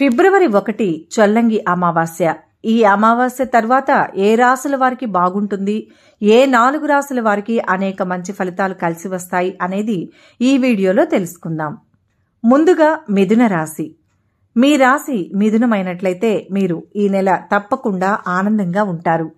ఫిబ్రవరి ఒకటి చొల్లంగి అమావాస్య ఈ అమావాస్య తర్వాత ఏ రాసుల వారికి బాగుంటుంది ఏ నాలుగు రాసుల వారికి అనేక మంచి ఫలితాలు కలిసి వస్తాయి అనేది ఈ వీడియోలో తెలుసుకుందాం ముందుగా మిథున రాశి మీ రాశి మిథునమైనట్లయితే మీరు ఈ నెల తప్పకుండా ఆనందంగా ఉంటారు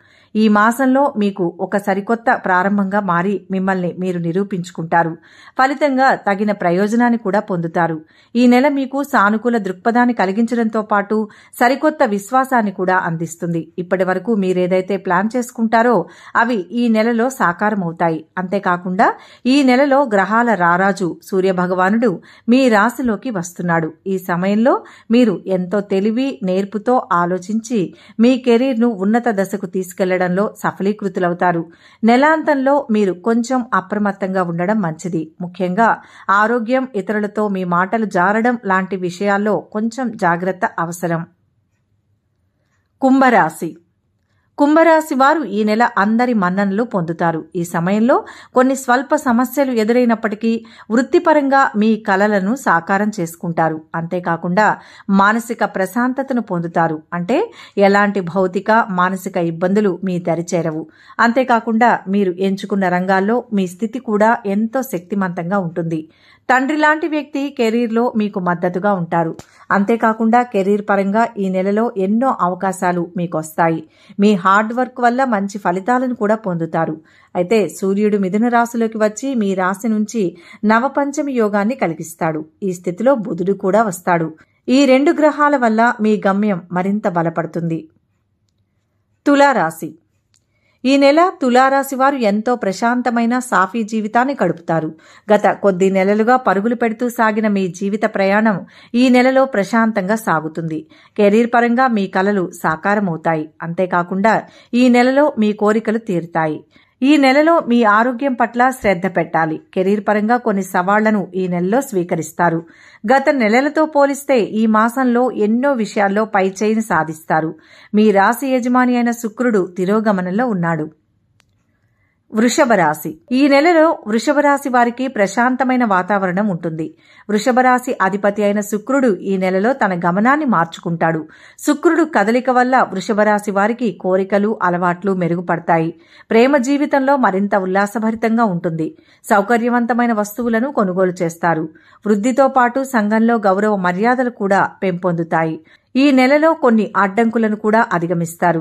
ఈ మాసంలో మీకు ఒక సరికొత్త ప్రారంభంగా మారి మిమ్మల్ని మీరు నిరూపించుకుంటారు ఫలితంగా తగిన ప్రయోజనాన్ని కూడా పొందుతారు ఈ నెల మీకు సానుకూల దృక్పథాన్ని కలిగించడంతో పాటు సరికొత్త విశ్వాసాన్ని కూడా అందిస్తుంది ఇప్పటి వరకు మీరేదైతే ప్లాన్ చేసుకుంటారో అవి ఈ నెలలో సాకారమవుతాయి అంతేకాకుండా ఈ నెలలో గ్రహాల రారాజు సూర్యభగవానుడు మీ రాశిలోకి వస్తున్నాడు ఈ సమయంలో మీరు ఎంతో తెలివి నేర్పుతో ఆలోచించి మీ కెరీర్ను ఉన్నత దశకు తీసుకెళ్లడం చేయడంలో సఫలీకృతులవుతారు నెలాంతంలో మీరు కొంచెం అప్రమత్తంగా ఉండడం మంచిది ముఖ్యంగా ఆరోగ్యం ఇతరులతో మీ మాటలు జారడం లాంటి విషయాల్లో కొంచెం జాగ్రత్త అవసరం కుంభరాశి కుంభరాశి వారు ఈ నెల అందరి మన్ననలు పొందుతారు ఈ సమయంలో కొన్ని స్వల్ప సమస్యలు ఎదురైనప్పటికీ వృత్తిపరంగా మీ కలలను సాకారం చేసుకుంటారు అంతేకాకుండా మానసిక ప్రశాంతతను పొందుతారు అంటే ఎలాంటి భౌతిక మానసిక ఇబ్బందులు మీ దరిచేరవు అంతేకాకుండా మీరు ఎంచుకున్న రంగాల్లో మీ స్థితి కూడా ఎంతో శక్తిమంతంగా ఉంటుంది తండ్రి లాంటి వ్యక్తి కెరీర్లో మీకు మద్దతుగా ఉంటారు అంతేకాకుండా కెరీర్ పరంగా ఈ నెలలో ఎన్నో అవకాశాలు మీకొస్తాయి మీ హార్డ్ వర్క్ వల్ల మంచి ఫలితాలను కూడా పొందుతారు అయితే సూర్యుడు మిథున రాశిలోకి వచ్చి మీ రాశి నుంచి నవపంచమి యోగాన్ని కలిగిస్తాడు ఈ స్థితిలో బుధుడు కూడా వస్తాడు ఈ రెండు గ్రహాల వల్ల మీ గమ్యం మరింత బలపడుతుంది తులారాశి ఈ నెల తులారాశి వారు ఎంతో ప్రశాంతమైన సాఫీ జీవితాన్ని గడుపుతారు గత కొద్ది నెలలుగా పరుగులు పెడుతూ సాగిన మీ జీవిత ప్రయాణం ఈ నెలలో ప్రశాంతంగా సాగుతుంది కెరీర్ పరంగా మీ కలలు సాకారమవుతాయి అంతేకాకుండా ఈ నెలలో మీ కోరికలు తీరుతాయి ఈ నెలలో మీ ఆరోగ్యం పట్ల శ్రద్ధ పెట్టాలి కెరీర్ పరంగా కొన్ని సవాళ్లను ఈ నెలలో స్వీకరిస్తారు గత నెలలతో పోలిస్తే ఈ మాసంలో ఎన్నో విషయాల్లో పైచేయిని సాధిస్తారు మీ రాశి యజమాని అయిన శుక్రుడు తిరోగమనంలో ఉన్నాడు వృషభ రాశి ఈ నెలలో వృషభ రాశి వారికి ప్రశాంతమైన వాతావరణం ఉంటుంది వృషభ రాశి అధిపతి అయిన శుక్రుడు ఈ నెలలో తన గమనాన్ని మార్చుకుంటాడు శుక్రుడు కదలిక వల్ల వృషభ రాశి వారికి కోరికలు అలవాట్లు మెరుగుపడతాయి ప్రేమ జీవితంలో మరింత ఉల్లాసభరితంగా ఉంటుంది సౌకర్యవంతమైన వస్తువులను కొనుగోలు చేస్తారు వృద్ధితో పాటు సంఘంలో గౌరవ మర్యాదలు కూడా పెంపొందుతాయి ఈ నెలలో కొన్ని అడ్డంకులను కూడా అధిగమిస్తారు